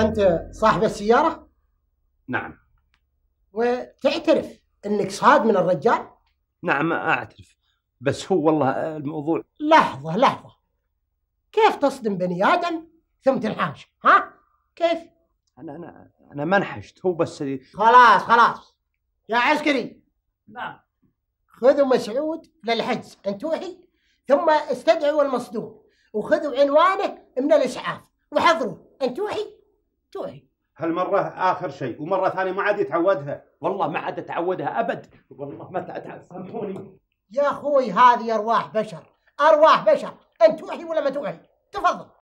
أنت صاحب السيارة؟ نعم وتعترف أنك صاد من الرجال؟ نعم أعترف بس هو والله آه، الموضوع لحظة لحظة كيف تصدم بني آدم ثم تنحاش ها؟ كيف؟ أنا أنا أنا ما انحشت هو بس خلاص خلاص يا عسكري نعم خذوا مسعود للحجز وحي ثم استدعوا المصدوم وخذوا عنوانه من الإسعاف وحضروه وحي توعي هالمرة آخر شيء ومرة ثانية ما عاد يتعودها والله ما عاد أتعودها أبد والله ما تعود سامحوني يا أخوي هذه أرواح بشر أرواح بشر أنت توحي ولا ما توحي تفضل